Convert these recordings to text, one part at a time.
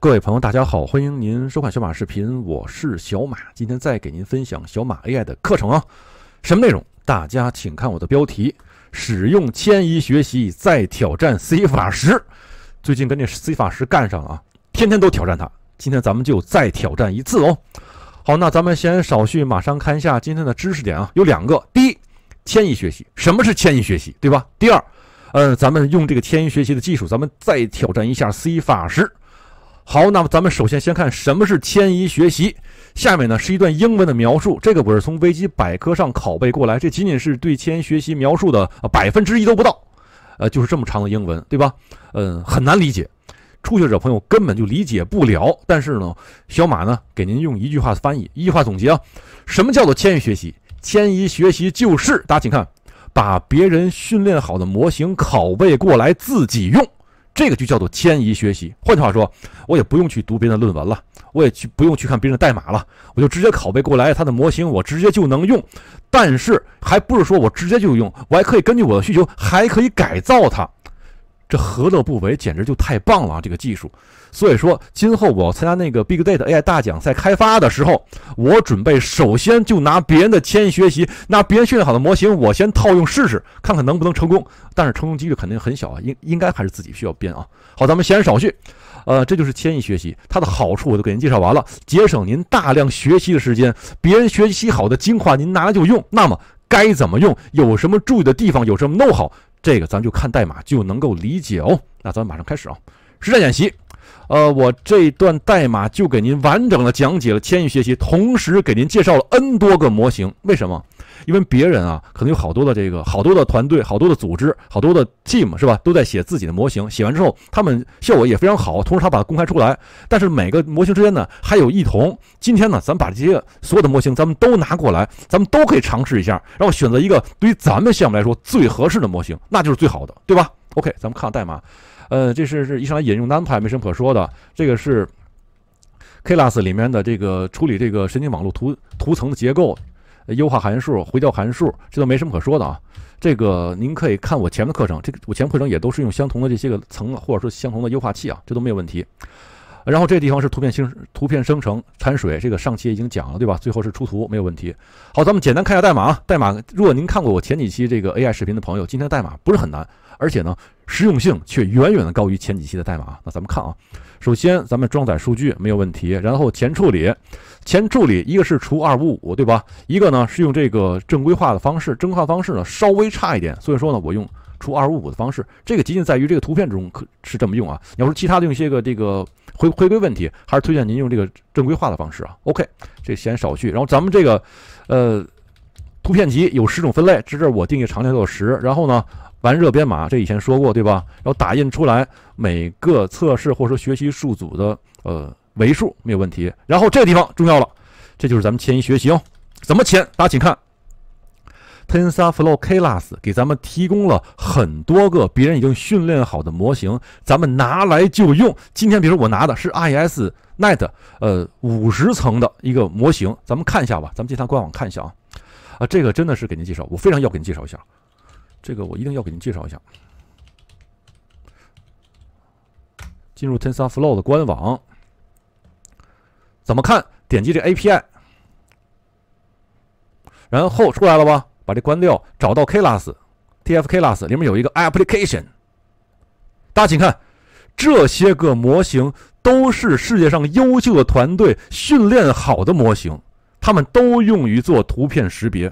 各位朋友，大家好，欢迎您收看小马视频，我是小马，今天再给您分享小马 AI 的课程啊，什么内容？大家请看我的标题：使用迁移学习再挑战 C 法师。最近跟这 C 法师干上了啊，天天都挑战他。今天咱们就再挑战一次哦。好，那咱们先少叙，马上看一下今天的知识点啊，有两个。第一，迁移学习，什么是迁移学习，对吧？第二，呃，咱们用这个迁移学习的技术，咱们再挑战一下 C 法师。好，那么咱们首先先看什么是迁移学习。下面呢是一段英文的描述，这个我是从维基百科上拷贝过来，这仅仅是对迁移学习描述的百分之一都不到，呃，就是这么长的英文，对吧？嗯，很难理解，初学者朋友根本就理解不了。但是呢，小马呢给您用一句话翻译，一句话总结啊，什么叫做迁移学习？迁移学习就是大家请看，把别人训练好的模型拷贝过来自己用。这个就叫做迁移学习。换句话说，我也不用去读别人的论文了，我也去不用去看别人的代码了，我就直接拷贝过来它的模型，我直接就能用。但是还不是说我直接就用，我还可以根据我的需求，还可以改造它。这何乐不为？简直就太棒了啊！这个技术，所以说今后我参加那个 Big Data AI 大奖赛开发的时候，我准备首先就拿别人的迁移学习，拿别人训练好的模型，我先套用试试，看看能不能成功。但是成功几率肯定很小啊，应应该还是自己需要编啊。好，咱们闲言少叙，呃，这就是迁移学习，它的好处我都给您介绍完了，节省您大量学习的时间，别人学习好的精华您拿来就用。那么该怎么用？有什么注意的地方？有什么 no 好？这个咱就看代码就能够理解哦。那咱们马上开始啊，实战演习。呃，我这段代码就给您完整的讲解了迁移学习，同时给您介绍了 N 多个模型。为什么？因为别人啊，可能有好多的这个，好多的团队，好多的组织，好多的 team 是吧？都在写自己的模型，写完之后，他们效果也非常好，同时他把它公开出来。但是每个模型之间呢，还有异同。今天呢，咱把这些所有的模型，咱们都拿过来，咱们都可以尝试一下，然后选择一个对于咱们项目来说最合适的模型，那就是最好的，对吧？OK，咱们看代码。呃，这是是一上来引用 Numpy，没什么可说的。这个是 k l a a s 里面的这个处理这个神经网络图图层的结构。优化函数、回调函数，这都没什么可说的啊。这个您可以看我前面课程，这个我前面课程也都是用相同的这些个层啊，或者说相同的优化器啊，这都没有问题。然后这地方是图片生图片生成掺水，这个上期已经讲了，对吧？最后是出图，没有问题。好，咱们简单看一下代码。啊。代码，如果您看过我前几期这个 AI 视频的朋友，今天的代码不是很难，而且呢，实用性却远远的高于前几期的代码。那咱们看啊。首先，咱们装载数据没有问题。然后前处理，前处理一个是除二五五，对吧？一个呢是用这个正规化的方式，规化方式呢稍微差一点。所以说呢，我用除二五五的方式。这个仅仅在于这个图片中可是这么用啊。要是其他的用些个这个回回归问题，还是推荐您用这个正规化的方式啊。OK，这闲少叙。然后咱们这个，呃，图片集有十种分类，这这我定义常量就是十。然后呢？完热编码，这以前说过对吧？然后打印出来每个测试或者说学习数组的呃维数没有问题。然后这个地方重要了，这就是咱们迁移学习哦。怎么迁？大家请看，TensorFlow k l a s 给咱们提供了很多个别人已经训练好的模型，咱们拿来就用。今天比如我拿的是 ISNet，呃五十层的一个模型，咱们看一下吧。咱们进它官网看一下啊。啊，这个真的是给您介绍，我非常要给您介绍一下。这个我一定要给您介绍一下。进入 TensorFlow 的官网，怎么看？点击这 API，然后出来了吧？把这关掉，找到 Klass，TFKlass 里面有一个 Application。大家请看，这些个模型都是世界上优秀的团队训练好的模型，他们都用于做图片识别。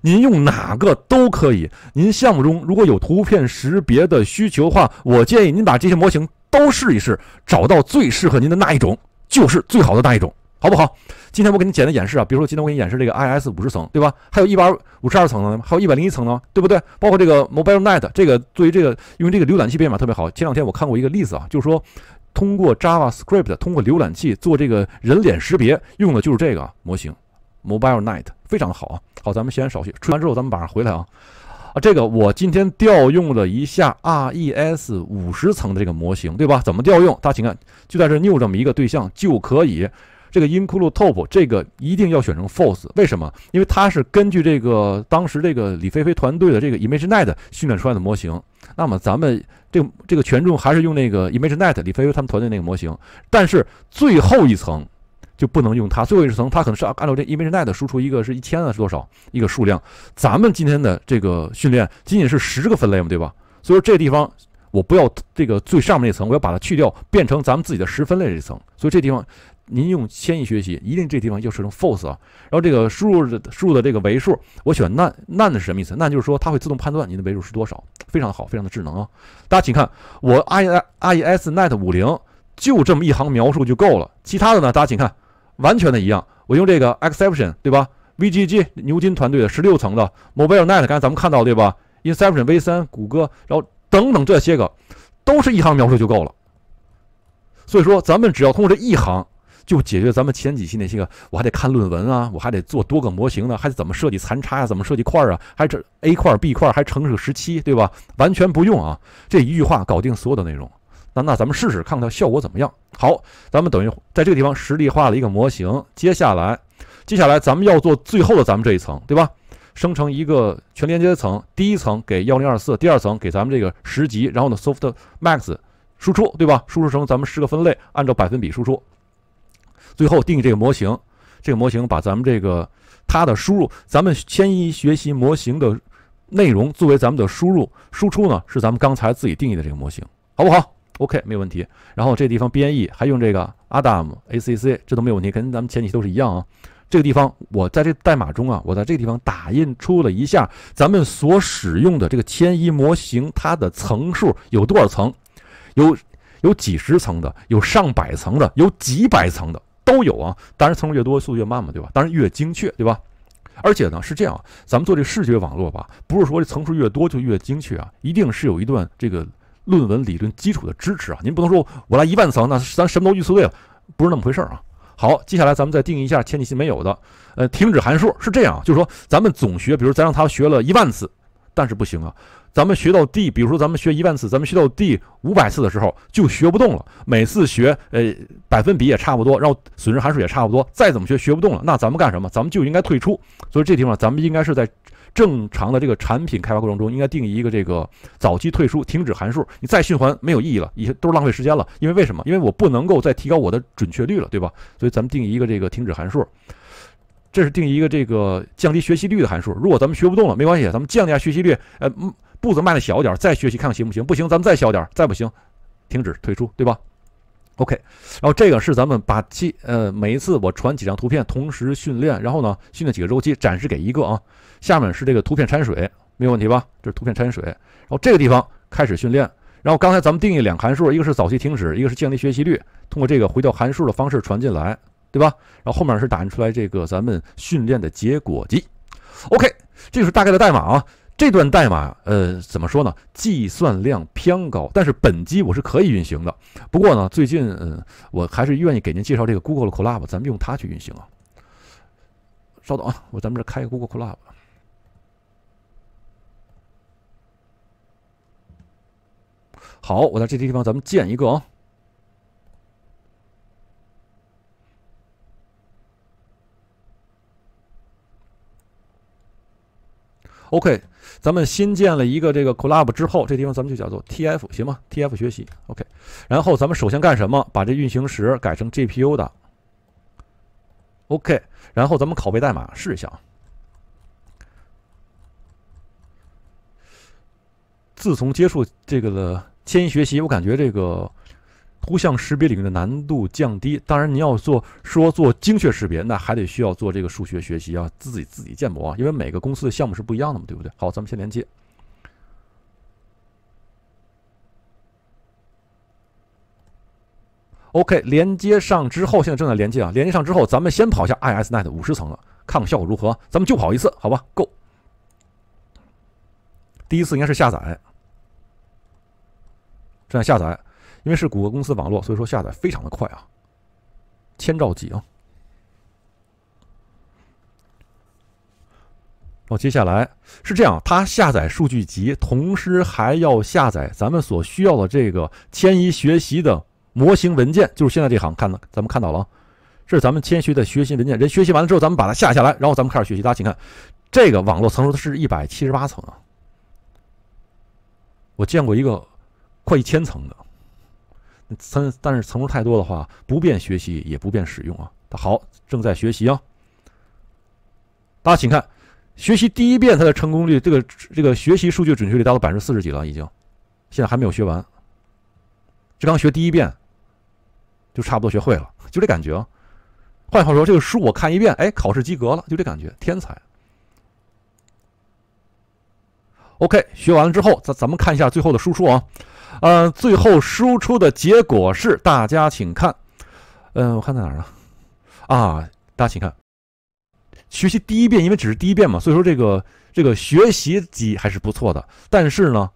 您用哪个都可以。您项目中如果有图片识别的需求的话，我建议您把这些模型都试一试，找到最适合您的那一种，就是最好的那一种，好不好？今天我给你简单演示啊，比如说今天我给你演示这个 IS 五十层，对吧？还有一百五十二层呢，还有一百零一层呢，对不对？包括这个 MobileNet，这个作为这个，因为这个浏览器编码特别好。前两天我看过一个例子啊，就是说通过 JavaScript 通过浏览器做这个人脸识别，用的就是这个模型。Mobile Net 非常的好啊，好，咱们先少去，吃完之后咱们马上回来啊。啊，这个我今天调用了一下 Res 五十层的这个模型，对吧？怎么调用？大家请看，就在这 new 这么一个对象就可以。这个 include top 这个一定要选成 False，为什么？因为它是根据这个当时这个李飞飞团队的这个 Image Net 训练出来的模型。那么咱们这个这个权重还是用那个 Image Net 李飞飞他们团队那个模型，但是最后一层。就不能用它最后一层，它可能是按照这 image net 输出一个是一千啊是多少一个数量。咱们今天的这个训练仅仅是十个分类嘛，对吧？所以这地方我不要这个最上面那层，我要把它去掉，变成咱们自己的十分类这层。所以这地方您用迁移学习，一定这地方要设成 false 啊。然后这个输入的输入的这个维数，我选 nan nan 是什么意思？nan 就是说它会自动判断您的维数是多少，非常的好，非常的智能啊。大家请看，我 i i i s net 五零就这么一行描述就够了，其他的呢，大家请看。完全的一样，我用这个 e x c e p t i o n 对吧？VGG 牛津团队的十六层的 Mobile Net，刚才咱们看到对吧？Inception V3，谷歌，然后等等这些个，都是一行描述就够了。所以说，咱们只要通过这一行，就解决咱们前几期那些个，我还得看论文啊，我还得做多个模型呢，还得怎么设计残差啊，怎么设计块啊，还这 A 块 B 块还乘是个十七，对吧？完全不用啊，这一句话搞定所有的内容。那那咱们试试，看看效果怎么样。好，咱们等于在这个地方实例化了一个模型。接下来，接下来咱们要做最后的咱们这一层，对吧？生成一个全连接层，第一层给幺零二四，第二层给咱们这个十级，然后呢，soft max 输出，对吧？输出成咱们十个分类，按照百分比输出。最后定义这个模型，这个模型把咱们这个它的输入，咱们迁移学习模型的内容作为咱们的输入，输出呢是咱们刚才自己定义的这个模型，好不好？OK，没有问题。然后这地方编译还用这个 Adam ACC，这都没有问题，跟咱们前几期都是一样啊。这个地方我在这代码中啊，我在这个地方打印出了一下咱们所使用的这个迁移模型它的层数有多少层，有有几十层的，有上百层的，有几百层的都有啊。当然，层数越多，速度越慢嘛，对吧？当然越精确，对吧？而且呢是这样，咱们做这视觉网络吧，不是说这层数越多就越精确啊，一定是有一段这个。论文理论基础的支持啊，您不能说我来一万层，那咱什么都预测对了，不是那么回事儿啊。好，接下来咱们再定一下前几期没有的，呃，停止函数是这样，就是说咱们总学，比如咱让他学了一万次，但是不行啊，咱们学到第，比如说咱们学一万次，咱们学到第五百次的时候就学不动了，每次学，呃，百分比也差不多，然后损失函数也差不多，再怎么学学不动了，那咱们干什么？咱们就应该退出。所以这地方咱们应该是在。正常的这个产品开发过程中，应该定义一个这个早期退出停止函数。你再循环没有意义了，已经都是浪费时间了。因为为什么？因为我不能够再提高我的准确率了，对吧？所以咱们定义一个这个停止函数，这是定义一个这个降低学习率的函数。如果咱们学不动了，没关系，咱们降低下学习率，呃，步子迈的小点，再学习看看行不行。不行，咱们再小点，再不行，停止退出，对吧？OK，然后这个是咱们把几呃每一次我传几张图片同时训练，然后呢训练几个周期展示给一个啊。下面是这个图片掺水，没有问题吧？这是图片掺水，然后这个地方开始训练，然后刚才咱们定义两个函数，一个是早期停止，一个是降低学习率，通过这个回调函数的方式传进来，对吧？然后后面是打印出来这个咱们训练的结果集。OK，这就是大概的代码啊。这段代码，呃，怎么说呢？计算量偏高，但是本机我是可以运行的。不过呢，最近，嗯，我还是愿意给您介绍这个 Google 的 Colab，咱们用它去运行啊。稍等啊，我咱们这开个 Google Colab。好，我在这地方咱们建一个啊。OK，咱们新建了一个这个 club 之后，这地方咱们就叫做 TF，行吗？TF 学习。OK，然后咱们首先干什么？把这运行时改成 GPU 的。OK，然后咱们拷贝代码试一下。自从接触这个迁移学习，我感觉这个。图像识别领域的难度降低，当然您要做说做精确识别，那还得需要做这个数学学习啊，自己自己建模啊，因为每个公司的项目是不一样的嘛，对不对？好，咱们先连接。OK，连接上之后，现在正在连接啊。连接上之后，咱们先跑一下 ISNet 五十层了，看看效果如何。咱们就跑一次，好吧？Go，第一次应该是下载，正在下载。因为是谷歌公司网络，所以说下载非常的快啊，千兆级啊。哦，接下来是这样，它下载数据集，同时还要下载咱们所需要的这个迁移学习的模型文件，就是现在这行看的，咱们看到了这是咱们谦虚的学习文件。人学习完了之后，咱们把它下下来，然后咱们开始学习。大家请看，这个网络层数是一百七十八层啊，我见过一个快一千层的。层但是层数太多的话，不便学习，也不便使用啊。好，正在学习啊。大家请看，学习第一遍，它的成功率，这个这个学习数据准确率达到百分之四十几了，已经。现在还没有学完，这刚学第一遍，就差不多学会了，就这感觉。啊。换句话说，这个书我看一遍，哎，考试及格了，就这感觉，天才。OK，学完了之后，咱咱们看一下最后的输出啊。呃，最后输出的结果是，大家请看，嗯，我看在哪儿呢？啊，大家请看，学习第一遍，因为只是第一遍嘛，所以说这个这个学习机还是不错的。但是呢，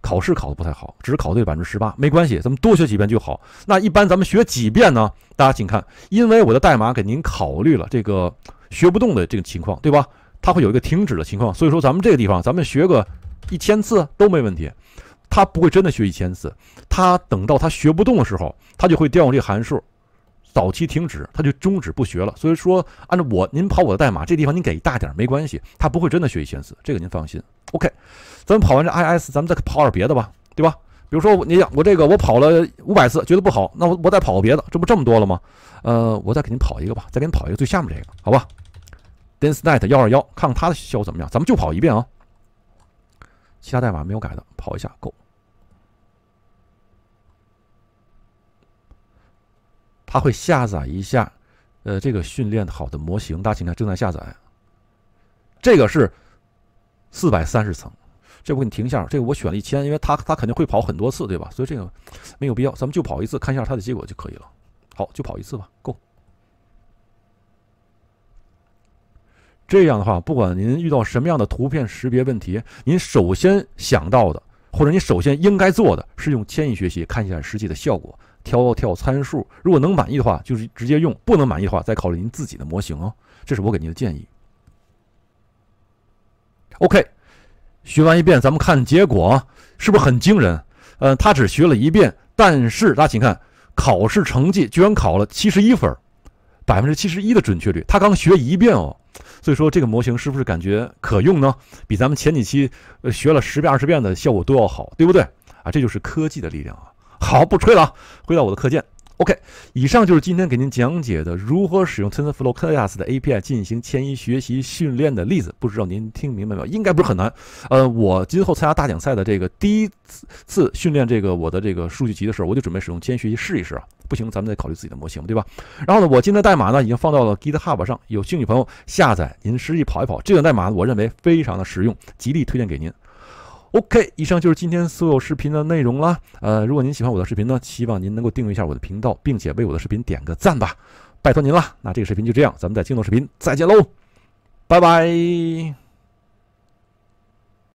考试考的不太好，只是考对百分之十八，没关系，咱们多学几遍就好。那一般咱们学几遍呢？大家请看，因为我的代码给您考虑了这个学不动的这个情况，对吧？它会有一个停止的情况，所以说咱们这个地方，咱们学个一千次都没问题。他不会真的学一千次，他等到他学不动的时候，他就会调用这个函数，早期停止，他就终止不学了。所以说，按照我您跑我的代码，这地方您给大点没关系，他不会真的学一千次，这个您放心。OK，咱们跑完这 IS，咱们再跑点别的吧，对吧？比如说，你想我这个我跑了五百次，觉得不好，那我我再跑个别的，这不这么多了吗？呃，我再给您跑一个吧，再给您跑一个最下面这个，好吧？densenet 幺二幺，看看它的效果怎么样？咱们就跑一遍啊，其他代码没有改的，跑一下够。它会下载一下，呃，这个训练好的模型，大家请看正在下载。这个是四百三十层，这我给你停一下，这个我选了一千，因为它它肯定会跑很多次，对吧？所以这个没有必要，咱们就跑一次，看一下它的结果就可以了。好，就跑一次吧，够。这样的话，不管您遇到什么样的图片识别问题，您首先想到的，或者你首先应该做的是用迁移学习看一下实际的效果。挑挑参数，如果能满意的话，就是直接用；不能满意的话，再考虑您自己的模型哦。这是我给您的建议。OK，学完一遍，咱们看结果是不是很惊人？呃，他只学了一遍，但是大家请看，考试成绩居然考了七十一分，百分之七十一的准确率。他刚学一遍哦，所以说这个模型是不是感觉可用呢？比咱们前几期学了十遍、二十遍的效果都要好，对不对？啊，这就是科技的力量啊！好，不吹了啊！回到我的课件，OK。以上就是今天给您讲解的如何使用 TensorFlow c l a s 的 API 进行迁移学习训练的例子。不知道您听明白没有？应该不是很难。呃，我今后参加大奖赛的这个第一次训练这个我的这个数据集的时候，我就准备使用迁移学习试一试啊。不行，咱们再考虑自己的模型，对吧？然后呢，我今天的代码呢已经放到了 GitHub 上，有兴趣朋友下载，您实际跑一跑。这段代码我认为非常的实用，极力推荐给您。OK，以上就是今天所有视频的内容了。呃，如果您喜欢我的视频呢，希望您能够订阅一下我的频道，并且为我的视频点个赞吧，拜托您了。那这个视频就这样，咱们在镜头视频再见喽，拜拜。